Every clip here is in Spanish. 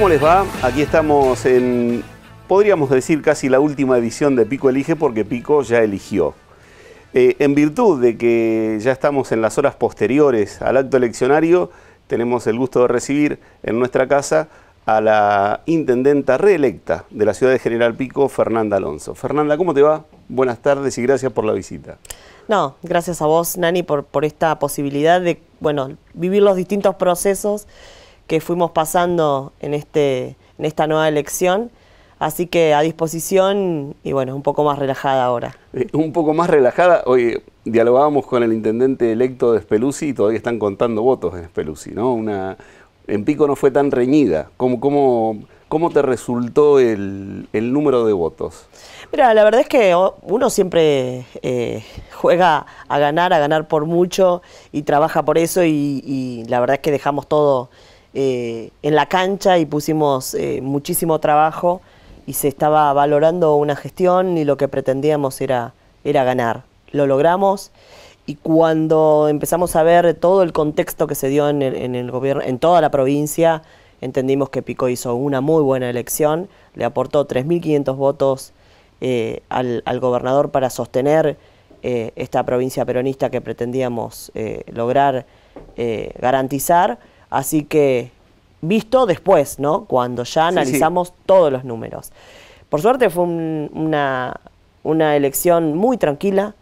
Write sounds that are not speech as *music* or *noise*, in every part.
¿Cómo les va? Aquí estamos en, podríamos decir, casi la última edición de Pico Elige porque Pico ya eligió. Eh, en virtud de que ya estamos en las horas posteriores al acto eleccionario, tenemos el gusto de recibir en nuestra casa a la intendenta reelecta de la ciudad de General Pico, Fernanda Alonso. Fernanda, ¿cómo te va? Buenas tardes y gracias por la visita. No, gracias a vos, Nani, por, por esta posibilidad de bueno, vivir los distintos procesos que fuimos pasando en, este, en esta nueva elección. Así que a disposición y bueno, un poco más relajada ahora. Eh, un poco más relajada. Hoy dialogábamos con el intendente electo de Speluzzi y todavía están contando votos en Speluzzi, ¿no? Una, en Pico no fue tan reñida. ¿Cómo, cómo te resultó el, número de votos? Mira, la verdad es que uno siempre eh, juega a ganar, a ganar por mucho y trabaja por eso y, y la verdad es que dejamos todo eh, en la cancha y pusimos eh, muchísimo trabajo y se estaba valorando una gestión y lo que pretendíamos era, era ganar. Lo logramos y cuando empezamos a ver todo el contexto que se dio en gobierno, en toda la provincia, entendimos que Pico hizo una muy buena elección, le aportó 3.500 votos eh, al, gobernador para sostener esta provincia peronista que pretendíamos lograr garantizar Así que visto después, ¿no? Cuando ya analizamos todos los números. Por suerte fue una, elección muy tranquila,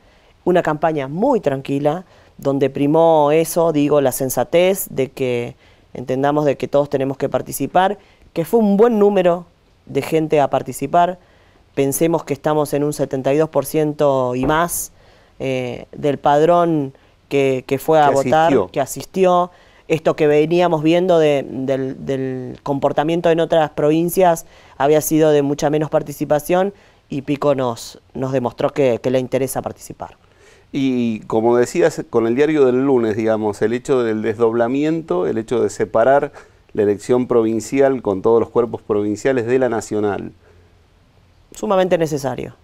una campaña muy tranquila, donde primó eso, digo, la sensatez de que entendamos de que todos tenemos que participar, que fue un buen número de gente a participar. Pensemos que estamos en un 72% y más eh, del padrón que, fue a votar, que asistió esto que veníamos viendo del, comportamiento en otras provincias había sido de mucha menos participación y Pico nos, demostró que, que le interesa participar. Y como decías, con el diario del lunes, digamos, el hecho del desdoblamiento, el hecho de separar la elección provincial con todos los cuerpos provinciales de la nacional. Sumamente necesario.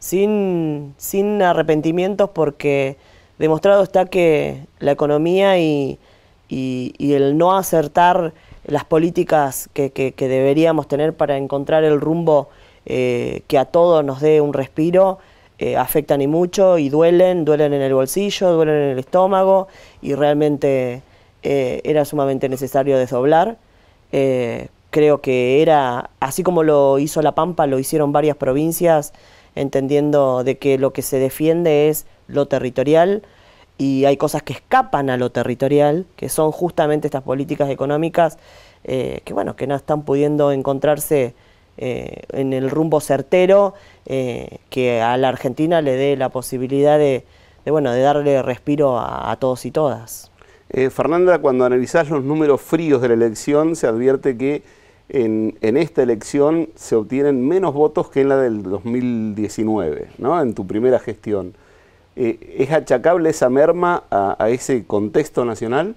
Sin, sin arrepentimientos porque demostrado está que la economía y y, el no acertar las políticas que, deberíamos tener para encontrar el rumbo eh, que a todos nos dé un respiro, eh, afectan y mucho y duelen, duelen en el bolsillo, duelen en el estómago y realmente eh, era sumamente necesario desdoblar. creo que era, así como lo hizo La Pampa, lo hicieron varias provincias, entendiendo de que lo que se defiende es lo territorial, y hay cosas que escapan a lo territorial, que son justamente estas políticas económicas eh, que bueno, que no están pudiendo encontrarse eh, en el rumbo certero eh, que a la Argentina le dé la posibilidad de, darle respiro a, todos y todas. Fernanda, cuando analizás los números fríos de la elección, se advierte que en, en, esta elección se obtienen menos votos que en la del 2019, ¿no? en tu primera gestión. Eh, ¿Es achacable esa merma a, ese contexto nacional?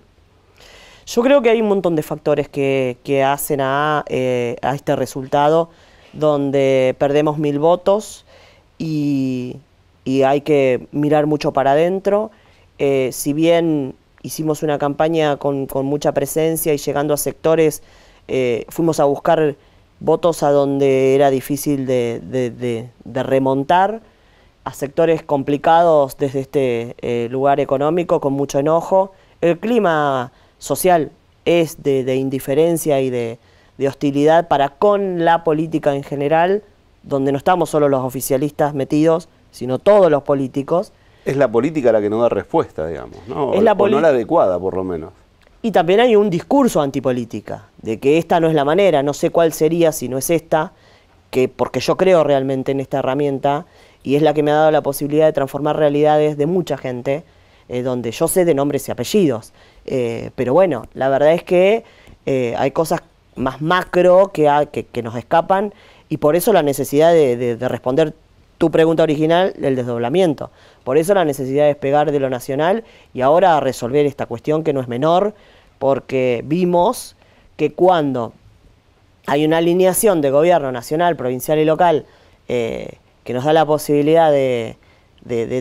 Yo creo que hay un montón de factores que, hacen eh, a, este resultado, donde perdemos mil votos y, hay que mirar mucho para adentro. Eh, si bien hicimos una campaña con, mucha presencia y llegando a sectores, fuimos a buscar votos a donde era difícil de remontar a sectores complicados desde este eh, lugar económico, con mucho enojo. El clima social es de, indiferencia y de, hostilidad para con la política en general, donde no estamos solo los oficialistas metidos, sino todos los políticos. Es la política la que no da respuesta, digamos, ¿no? Es la o no la adecuada, por lo menos. Y también hay un discurso antipolítica, de que esta no es la manera, no sé cuál sería si no es esta, que porque yo creo realmente en esta herramienta y es la que me ha dado la posibilidad de transformar realidades de mucha gente, eh, donde yo sé de nombres y apellidos. Eh, pero bueno, la verdad es que eh, hay cosas más macro ah, que, que, nos escapan y por eso la necesidad de, responder tu pregunta original, el desdoblamiento. Por eso la necesidad de despegar de lo nacional y ahora resolver esta cuestión que no es menor, porque vimos que cuando hay una alineación de gobierno nacional, provincial y local, que nos da la posibilidad de,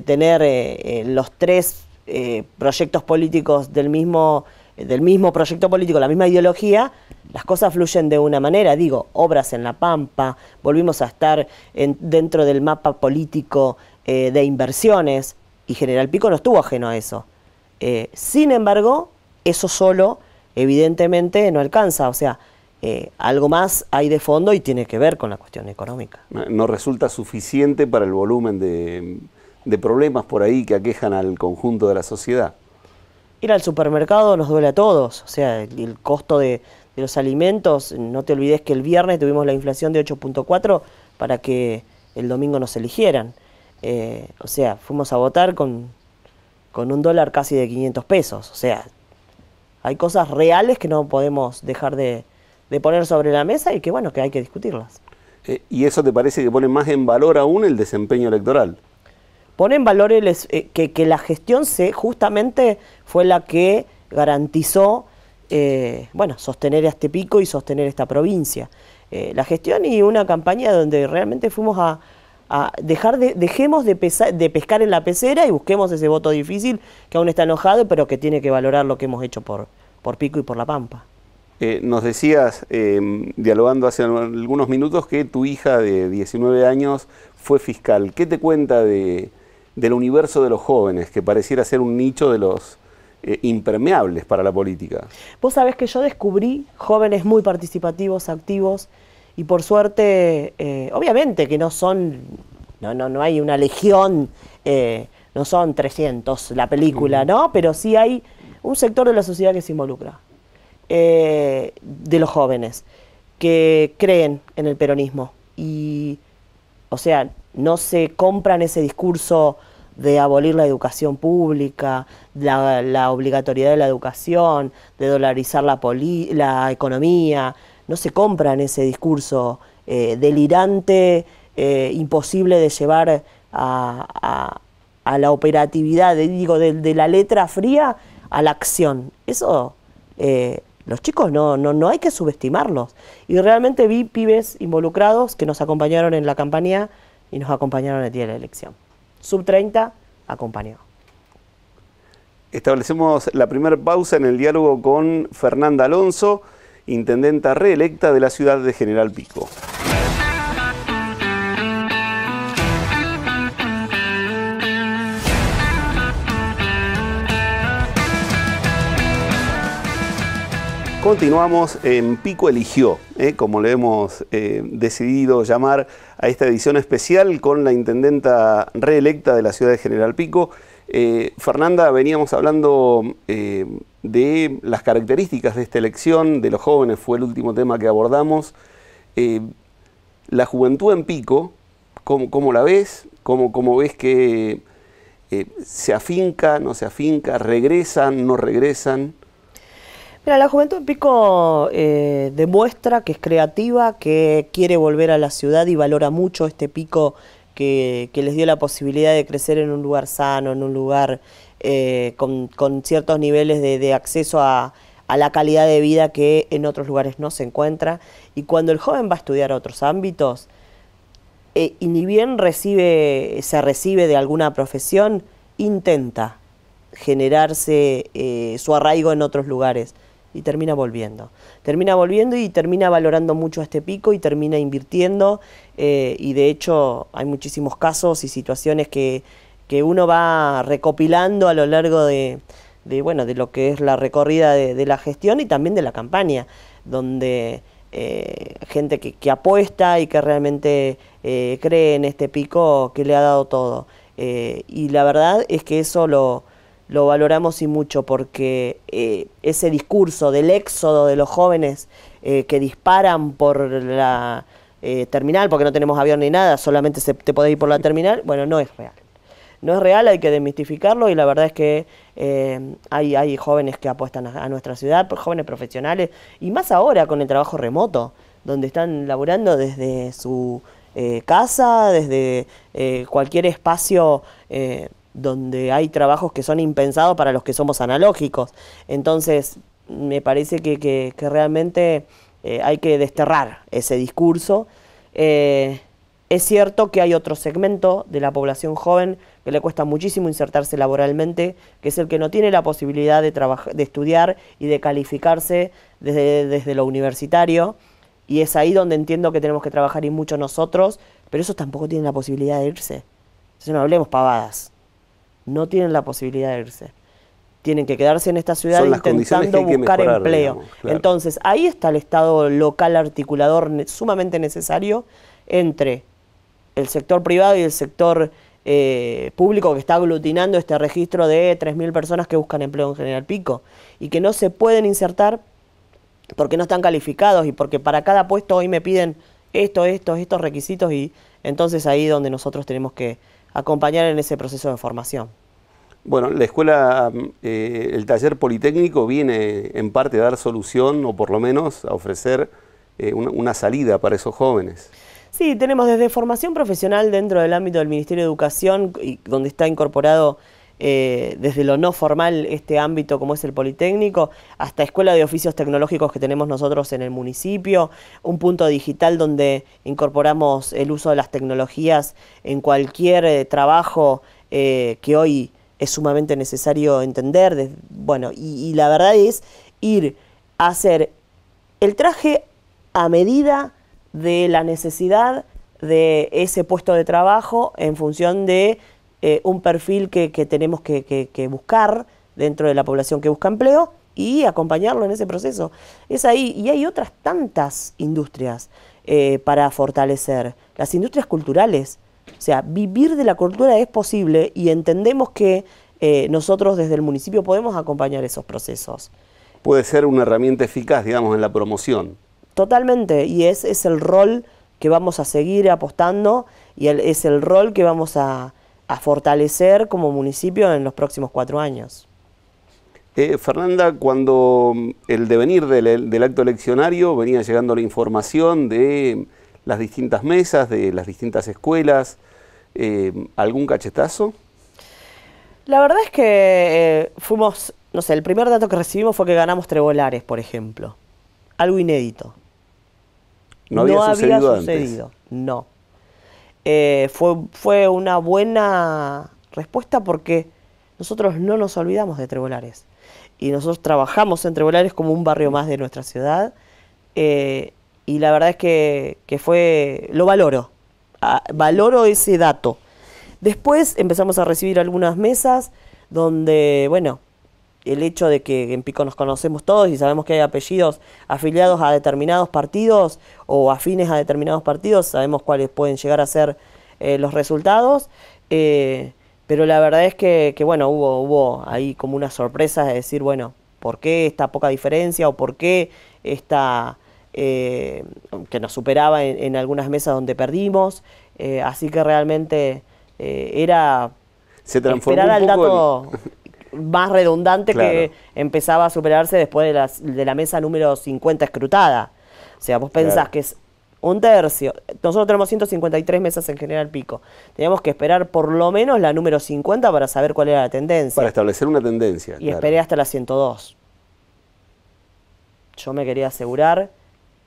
tener eh, eh, los tres eh, proyectos políticos del mismo, del mismo proyecto político, la misma ideología, las cosas fluyen de una manera. Digo, obras en La Pampa, volvimos a estar dentro del mapa político de inversiones, y General Pico no estuvo ajeno a eso. sin embargo, eso solo, evidentemente, no alcanza. O sea, eh, algo más hay de fondo y tiene que ver con la cuestión económica. No resulta suficiente para el volumen de, problemas por ahí que aquejan al conjunto de la sociedad. Ir al supermercado nos duele a todos, o sea, el, costo de, los alimentos, no te olvides que el viernes tuvimos la inflación de 8.4 para que el domingo nos eligieran. Eh, o sea, fuimos a votar con, con un dólar casi de 500 pesos. O sea, hay cosas reales que no podemos dejar de, de poner sobre la mesa y que bueno, que hay que discutirlas. Eh, ¿Y eso te parece que pone más en valor aún el desempeño electoral? Pone en valor el, eh, que, que, la gestión se justamente fue la que garantizó eh, bueno, sostener a este pico y sostener esta provincia. la gestión y una campaña donde realmente fuimos a, dejar de, dejemos de, de, pescar en la pecera y busquemos ese voto difícil que aún está enojado, pero que tiene que valorar lo que hemos hecho por, por Pico y por La Pampa. Eh, nos decías, em, dialogando hace algunos minutos, que tu hija de 19 años fue fiscal. ¿Qué te cuenta de, del universo de los jóvenes, que pareciera ser un nicho de los eh, impermeables para la política? Vos sabés que yo descubrí jóvenes muy participativos, activos, y por suerte, eh, obviamente que no son, no, no, no hay una legión, no son 300 la película, ¿no? Pero sí hay un sector de la sociedad que se involucra eh, de los jóvenes que creen en el peronismo y, o sea, no se compran ese discurso de abolir la educación pública, la, obligatoriedad de la educación, de dolarizar la, economía, no se compran ese discurso eh, delirante, eh, imposible de llevar a, a, la operatividad, de, digo, de, la letra fría a la acción. Eso los chicos no, no, hay que subestimarlos. Y realmente vi pibes involucrados que nos acompañaron en la campaña y nos acompañaron el día de la elección. Sub 30 acompañó. Establecemos la primera pausa en el diálogo con Fernanda Alonso, intendenta reelecta de la ciudad de General Pico. Continuamos en Pico Eligió, eh, como le hemos eh, decidido llamar a esta edición especial con la intendenta reelecta de la ciudad de General Pico. Eh, Fernanda, veníamos hablando de las características de esta elección, de los jóvenes, fue el último tema que abordamos. la juventud en Pico, ¿cómo, la ves? ¿Cómo, cómo ves que se afinca, no se afinca, regresan, no regresan? la Juventud en Pico eh, demuestra que es creativa, que quiere volver a la ciudad y valora mucho este pico que, les dio la posibilidad de crecer en un lugar sano, en un lugar eh, con, ciertos niveles de, acceso a, la calidad de vida que en otros lugares no se encuentra. Y cuando el joven va a estudiar a otros ámbitos, eh, y ni bien se recibe de alguna profesión, intenta generarse su arraigo en otros lugares y termina volviendo. Termina volviendo y termina valorando mucho este pico y termina invirtiendo eh, y de hecho hay muchísimos casos y situaciones que, uno va recopilando a lo largo de, de, bueno, de lo que es la recorrida de, la gestión y también de la campaña, donde eh, gente que, apuesta y que realmente eh, cree en este pico que le ha dado todo. y la verdad es que eso lo, lo valoramos y mucho porque eh, ese discurso del éxodo de los jóvenes eh, que disparan por la eh, terminal, porque no tenemos avión ni nada, solamente se, te podés ir por la terminal, bueno, no es real. No es real, hay que demistificarlo y la verdad es que hay, hay jóvenes que apuestan a, nuestra ciudad, jóvenes profesionales, y más ahora con el trabajo remoto, donde están laburando desde su casa, desde cualquier espacio donde hay trabajos que son impensados para los que somos analógicos. Entonces, me parece que, realmente eh, hay que desterrar ese discurso. Eh, es cierto que hay otro segmento de la población joven que le cuesta muchísimo insertarse laboralmente, que es el que no tiene la posibilidad de, de estudiar y de calificarse desde, lo universitario. Y es ahí donde entiendo que tenemos que trabajar y mucho nosotros, pero esos tampoco tienen la posibilidad de irse. Si no hablemos pavadas no tienen la posibilidad de irse. Tienen que quedarse en esta ciudad intentando buscar empleo. Entonces, ahí está el Estado local articulador sumamente necesario entre el sector privado y el sector eh, público que está aglutinando este registro de 3.000 personas que buscan empleo en General Pico y que no se pueden insertar porque no están calificados y porque para cada puesto hoy me piden esto, estos, estos requisitos y entonces ahí donde nosotros tenemos que acompañar en ese proceso de formación? Bueno, la escuela, eh, el taller politécnico viene en parte a dar solución o por lo menos a ofrecer eh, una, una salida para esos jóvenes. Sí, tenemos desde formación profesional dentro del ámbito del Ministerio de Educación, donde está incorporado eh, desde lo no formal este ámbito como es el Politécnico, hasta escuela de oficios tecnológicos que tenemos nosotros en el municipio, un punto digital donde incorporamos el uso de las tecnologías en cualquier eh, trabajo eh, que hoy es sumamente necesario entender. bueno, y la verdad es ir a hacer el traje a medida de la necesidad de ese puesto de trabajo en función de eh, un perfil que, tenemos que, buscar dentro de la población que busca empleo y acompañarlo en ese proceso. Es ahí, y hay otras tantas industrias eh, para fortalecer, las industrias culturales. O sea, vivir de la cultura es posible y entendemos que eh, nosotros desde el municipio podemos acompañar esos procesos. Puede ser una herramienta eficaz, digamos, en la promoción. Totalmente, y es, es el rol que vamos a seguir apostando y es el rol que vamos a, a fortalecer como municipio en los próximos cuatro años. Eh, Fernanda, cuando mm, el devenir del, acto eleccionario venía llegando la información de mm, las distintas mesas, de las distintas escuelas, eh, ¿algún cachetazo? La verdad es que eh, fuimos, no sé, el primer dato que recibimos fue que ganamos Trebolares, por ejemplo. Algo inédito. No había no sucedido. Había sucedido. No. Eh, fue, fue una buena respuesta porque nosotros no nos olvidamos de Trebolares. Y nosotros trabajamos en Trebolares como un barrio más de nuestra ciudad. Eh, y la verdad es que, fue, lo valoro, ah, valoro ese dato. Después empezamos a recibir algunas mesas donde, bueno, el hecho de que en Pico nos conocemos todos y sabemos que hay apellidos afiliados a determinados partidos o afines a determinados partidos, sabemos cuáles pueden llegar a ser eh, los resultados. Eh, pero la verdad es que, bueno, hubo, hubo ahí como una sorpresa de decir, bueno, ¿por qué esta poca diferencia o por qué esta... Eh, que nos superaba en, algunas mesas donde perdimos, así que realmente era se esperar al dato *laughs* más redundante que empezaba a superarse después de, la mesa número 50 escrutada. O sea, vos pensás que es un tercio. Nosotros tenemos 153 mesas en general pico. Teníamos que esperar por lo menos la número 50 para saber cuál era la tendencia. Para establecer una tendencia. Y esperé hasta la 102. Yo me quería asegurar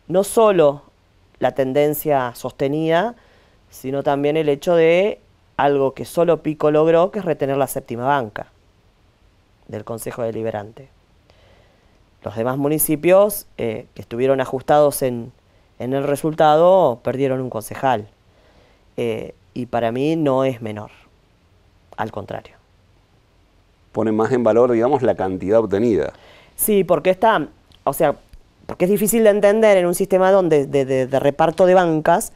no solo la tendencia sostenida, sino también el hecho de algo que solo Pico logró, que es retener la séptima banca del Consejo Deliberante. Los demás municipios eh, que estuvieron ajustados en, en, el resultado perdieron un concejal. Eh, y para mí no es menor, al contrario. Pone más en valor, digamos, la cantidad obtenida. Sí, porque está, o sea, porque es difícil de entender en un sistema donde, de reparto de bancas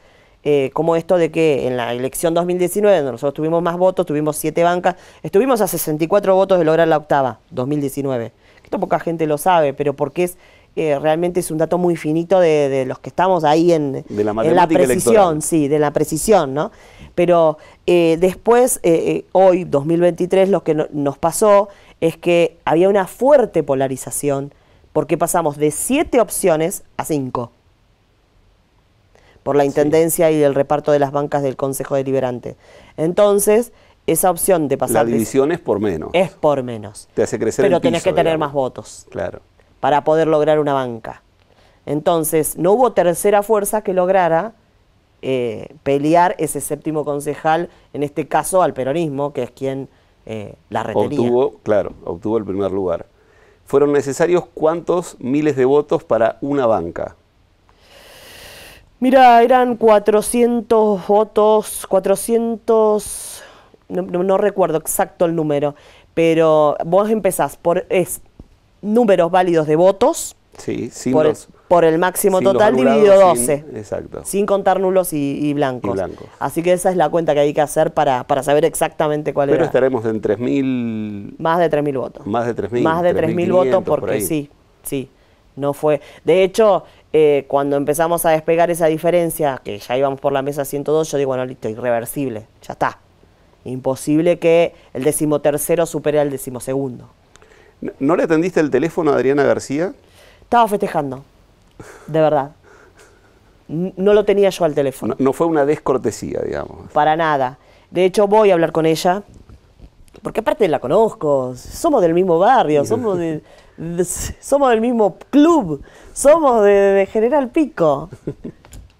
eh, como esto de que en la elección 2019, nosotros tuvimos más votos, tuvimos siete bancas, estuvimos a 64 votos de lograr la octava, 2019. Esto poca gente lo sabe, pero porque es eh, realmente es un dato muy finito de, los que estamos ahí en, la, precisión, sí, de la precisión, ¿no? Pero eh, después, hoy, 2023, lo que nos pasó es que había una fuerte polarización, porque pasamos de siete opciones a cinco por la Intendencia y el reparto de las bancas del Consejo Deliberante. Entonces, esa opción de pasar... La división es por menos. Es por menos. Te hace crecer Pero el tenés que tener más votos. Claro. Para poder lograr una banca. Entonces, no hubo tercera fuerza que lograra eh, pelear ese séptimo concejal, en este caso al peronismo, que es quien eh, la retenía. Obtuvo, claro, obtuvo el primer lugar. Fueron necesarios cuántos miles de votos para una banca. Mira, eran 400 votos, 400, no, recuerdo exacto el número, pero vos empezás por es, números válidos de votos. Sí, sí. por, el máximo total dividido 12. Sin, exacto. Sin contar nulos y, blancos. Así que esa es la cuenta que hay que hacer para, saber exactamente cuál es. Pero estaremos en 3.000... Más de 3.000 votos. Más de 3.000. Más de 3.000 votos porque sí, sí no fue. De hecho, eh, cuando empezamos a despegar esa diferencia, que ya íbamos por la mesa 102, yo digo, bueno, listo, irreversible, ya está. Imposible que el decimotercero supere al decimosegundo. ¿No le atendiste el teléfono a Adriana García? Estaba festejando, de verdad. No lo tenía yo al teléfono. no fue una descortesía, digamos. Para nada. De hecho, voy a hablar con ella, porque aparte la conozco, somos del mismo barrio, somos, del mismo club, somos de, General Pico,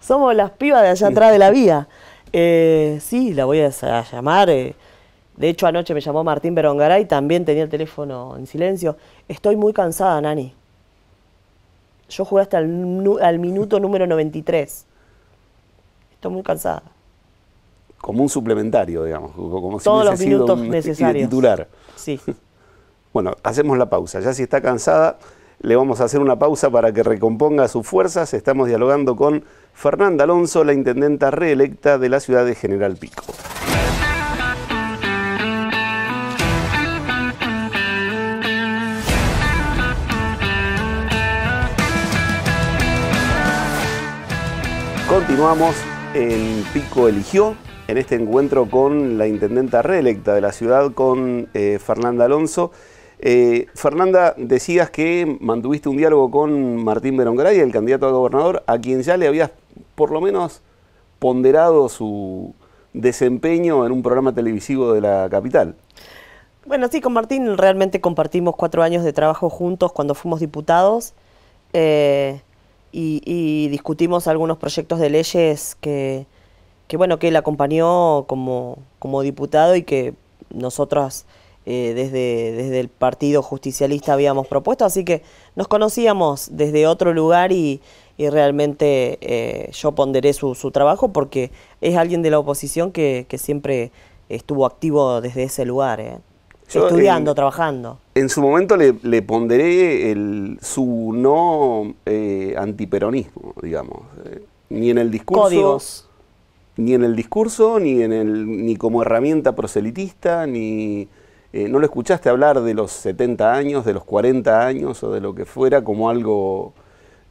somos las pibas de allá atrás de la vía. Eh, sí, la voy a, llamar. Eh. De hecho, anoche me llamó Martín Berongaray, también tenía el teléfono en silencio. Estoy muy cansada, Nani. Yo jugué hasta el, al minuto número 93. Estoy muy cansada como un suplementario, digamos, como si Todos sido un, titular. Sí. *laughs* Bueno, hacemos la pausa. Ya si está cansada, le vamos a hacer una pausa para que recomponga sus fuerzas. Estamos dialogando con Fernanda Alonso, la intendenta reelecta de la ciudad de General Pico. Continuamos en Pico Eligió, en este encuentro con la intendenta reelecta de la ciudad, con eh, Fernanda Alonso. Eh, Fernanda, decías que mantuviste un diálogo con Martín Berongaray, el candidato a gobernador, a quien ya le habías por lo menos ponderado su desempeño en un programa televisivo de la capital. Bueno, sí, con Martín realmente compartimos cuatro años de trabajo juntos cuando fuimos diputados eh, y discutimos algunos proyectos de leyes que, que bueno, que él acompañó como, diputado y que nosotros eh, desde, desde el Partido Justicialista habíamos propuesto, así que nos conocíamos desde otro lugar y, realmente eh, yo ponderé su, su, trabajo porque es alguien de la oposición que, siempre estuvo activo desde ese lugar, eh, estudiando, trabajando. En su momento le, le ponderé el, su no antiperonismo, digamos, ni en el discurso ni en el discurso, ni, en el, ni como herramienta proselitista, ni... Eh, no lo escuchaste hablar de los 70 años, de los 40 años o de lo que fuera como algo,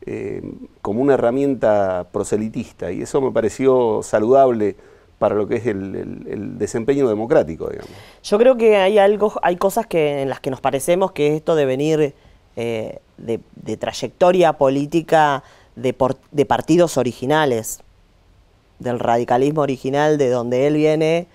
eh, como una herramienta proselitista. Y eso me pareció saludable para lo que es el, desempeño democrático, digamos. Yo creo que hay algo, hay cosas que, en las que nos parecemos, que esto de venir eh, de, trayectoria política de partidos originales del radicalismo original de donde él viene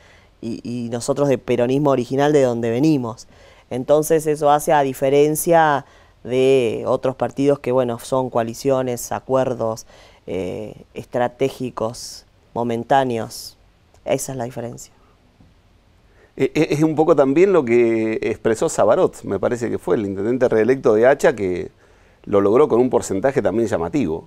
y, nosotros de peronismo original de donde venimos. Entonces eso hace a diferencia de otros partidos que, bueno, son coaliciones, acuerdos eh, estratégicos, momentáneos. Esa es la diferencia. E, e, es un poco también lo que expresó Sabarot, me parece que fue el intendente reelecto de Hacha, que lo logró con un porcentaje también llamativo.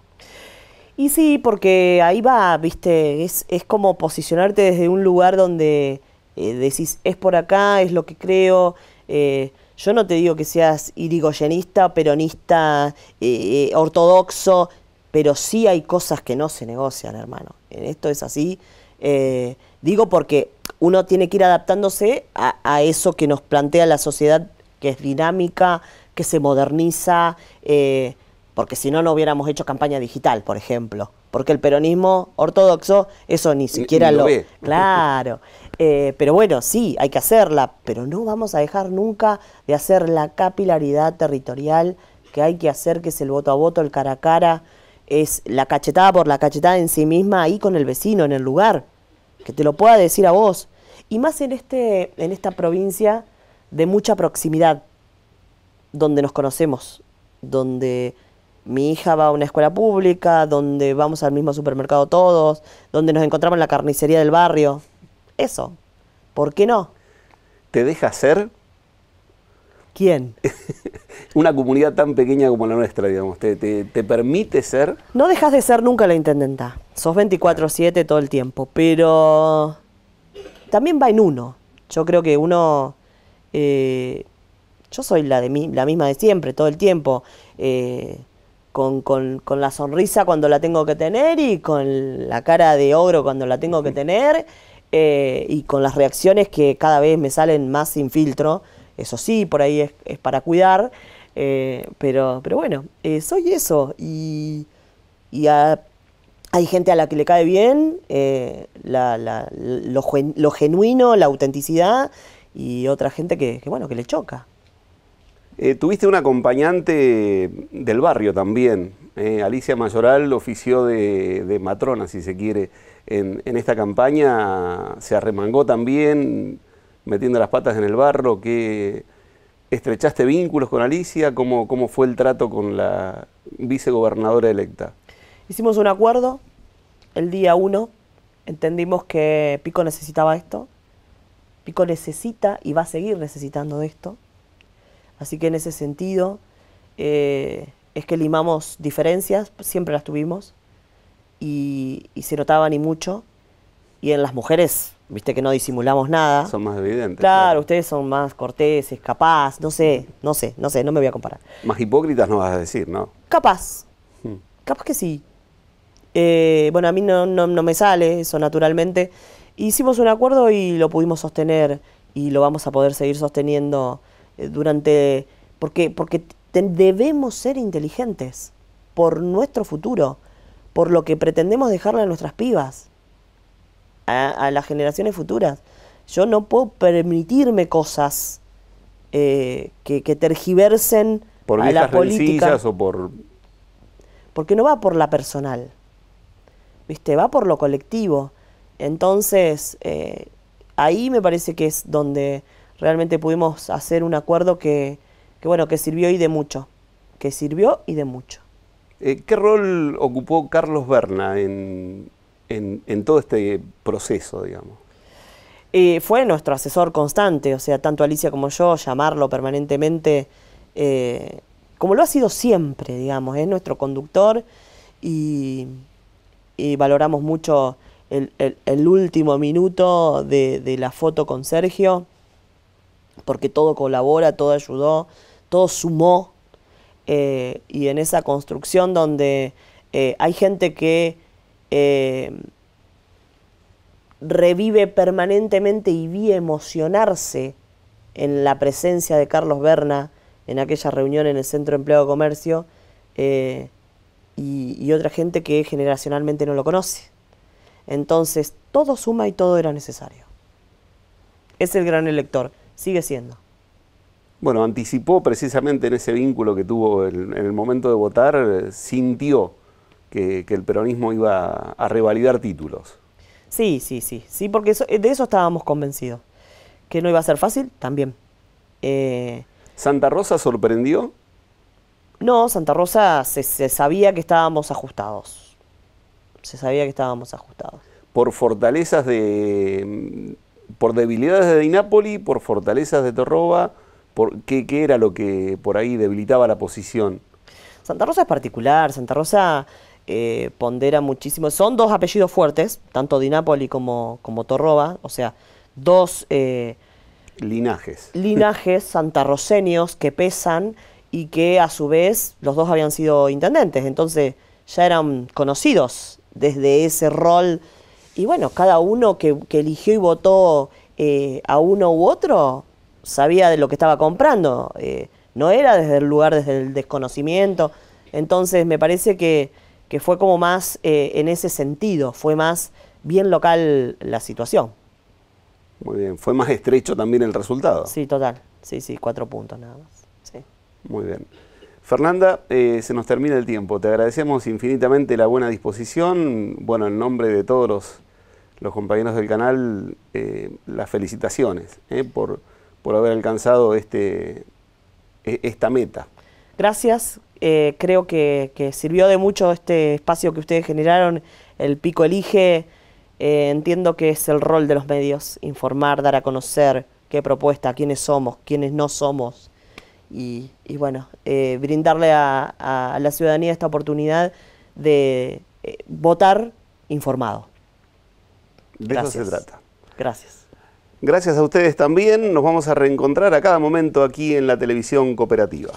Y sí, porque ahí va, viste, es, es como posicionarte desde un lugar donde eh, decís, es por acá, es lo que creo. Eh, yo no te digo que seas irigoyenista, peronista, eh, ortodoxo, pero sí hay cosas que no se negocian, hermano. esto es así. digo porque uno tiene que ir adaptándose a, eso que nos plantea la sociedad, que es dinámica, que se moderniza. Eh, porque si no, no hubiéramos hecho campaña digital, por ejemplo, porque el peronismo ortodoxo, eso ni siquiera lo... *laughs* Claro, eh, pero bueno, sí, hay que hacerla, pero no vamos a dejar nunca de hacer la capilaridad territorial que hay que hacer, que es el voto a voto, el cara a cara, es la cachetada por la cachetada en sí misma, ahí con el vecino, en el lugar, que te lo pueda decir a vos. Y más en, este, en esta provincia de mucha proximidad, donde nos conocemos, donde mi hija va a una escuela pública, donde vamos al mismo supermercado todos, donde nos encontramos en la carnicería del barrio. Eso. ¿Por qué no? ¿Te deja ser? ¿Quién? *laughs* una comunidad tan pequeña como la nuestra, digamos. ¿Te, permite ser? No dejas de ser nunca la intendenta. Sos 24-7 todo el tiempo, pero también va en uno. Yo creo que uno... Eh, yo soy la, de la misma de siempre, todo el tiempo. Eh, con, con, con, la sonrisa cuando la tengo que tener y con la cara de oro cuando la tengo que tener eh, y con las reacciones que cada vez me salen más sin filtro. Eso sí, por ahí es, para cuidar, eh, pero, pero bueno, eh, soy eso y, hay gente a la que le cae bien lo, lo, genuino, la autenticidad y otra gente que, bueno, que le choca. Eh, tuviste un acompañante del barrio también. Eh, Alicia Mayoral ofició de, matrona, si se quiere. En, esta campaña se arremangó también, metiendo las patas en el barro. que ¿Estrechaste vínculos con Alicia? ¿Cómo, ¿Cómo fue el trato con la vicegobernadora electa? Hicimos un acuerdo el día uno, Entendimos que Pico necesitaba esto. Pico necesita y va a seguir necesitando de esto Así que en ese sentido eh, es que limamos diferencias, siempre las tuvimos, y, se notaban y mucho. Y en las mujeres, viste que no disimulamos nada. Son más evidentes. Claro, ustedes son más corteses, capaz, no sé, no sé, no sé, no me voy a comparar. Más hipócritas no vas a decir, ¿no? Capaz, hmm. capaz que sí. Eh, bueno, a mí no, no me sale eso naturalmente. Hicimos un acuerdo y lo pudimos sostener y lo vamos a poder seguir sosteniendo eh, durante, porque, porque debemos ser inteligentes por nuestro futuro, por lo que pretendemos dejarle a nuestras pibas, a, las generaciones futuras. Yo no puedo permitirme cosas eh, que, que, tergiversen por a la política. o por... Porque no va por la personal, ¿viste? Va por lo colectivo. Entonces, eh, ahí me parece que es donde realmente pudimos hacer un acuerdo que, bueno, que sirvió y de mucho, que sirvió y de mucho. Eh, ¿Qué rol ocupó Carlos Berna en, todo este proceso, digamos? Eh, fue nuestro asesor constante, o sea, tanto Alicia como yo, llamarlo permanentemente, eh, como lo ha sido siempre, digamos, es nuestro conductor y, valoramos mucho el, último minuto de la foto con Sergio, porque todo colabora, todo ayudó, todo sumó. Eh, y en esa construcción donde eh, hay gente que eh, revive permanentemente y vi emocionarse en la presencia de Carlos Berna en aquella reunión en el Centro de Empleo de Comercio y otra gente que generacionalmente no lo conoce. Entonces, todo suma y todo era necesario. Es el gran elector sigue siendo. Bueno, anticipó precisamente en ese vínculo que tuvo en, el momento de votar, sintió que, el peronismo iba a revalidar títulos. Sí, sí, sí, sí, porque de eso estábamos convencidos. Que no iba a ser fácil, también. Eh, ¿Santa Rosa sorprendió? No, Santa Rosa se sabía que estábamos ajustados. Se sabía que estábamos ajustados por fortalezas de, por debilidades de Dinápoli, por fortalezas de Torroba, por, ¿qué, ¿qué era lo que por ahí debilitaba la posición? Santa Rosa es particular, Santa Rosa... Eh, pondera muchísimo. Son dos apellidos fuertes, tanto Dinápoli como, como Torroba, o sea, dos... Eh, linajes. Linajes santarrosenios que pesan y que a su vez los dos habían sido intendentes, entonces ya eran conocidos desde ese rol y bueno, cada uno que, eligió y votó eh, a uno u otro sabía de lo que estaba comprando, eh, no era desde el lugar, desde el desconocimiento. Entonces me parece que, fue como más eh, en ese sentido, fue más bien local la situación. Muy bien, fue más estrecho también el resultado. Sí, total, sí, sí, cuatro puntos nada más. Muy bien. Fernanda, se nos termina el tiempo. Te agradecemos infinitamente la buena disposición. Bueno, en nombre de todos los los compañeros del canal eh, las felicitaciones eh, por, por, haber alcanzado este, e, esta meta. Gracias, eh, creo que, sirvió de mucho este espacio que ustedes generaron, el Pico Elige, entiendo que es el rol de los medios, informar, dar a conocer qué propuesta, quiénes somos, quiénes no somos, y, bueno, brindarle a la ciudadanía esta oportunidad de votar informado. De eso se trata. Gracias. Gracias a ustedes también. Nos vamos a reencontrar a cada momento aquí en la televisión cooperativa.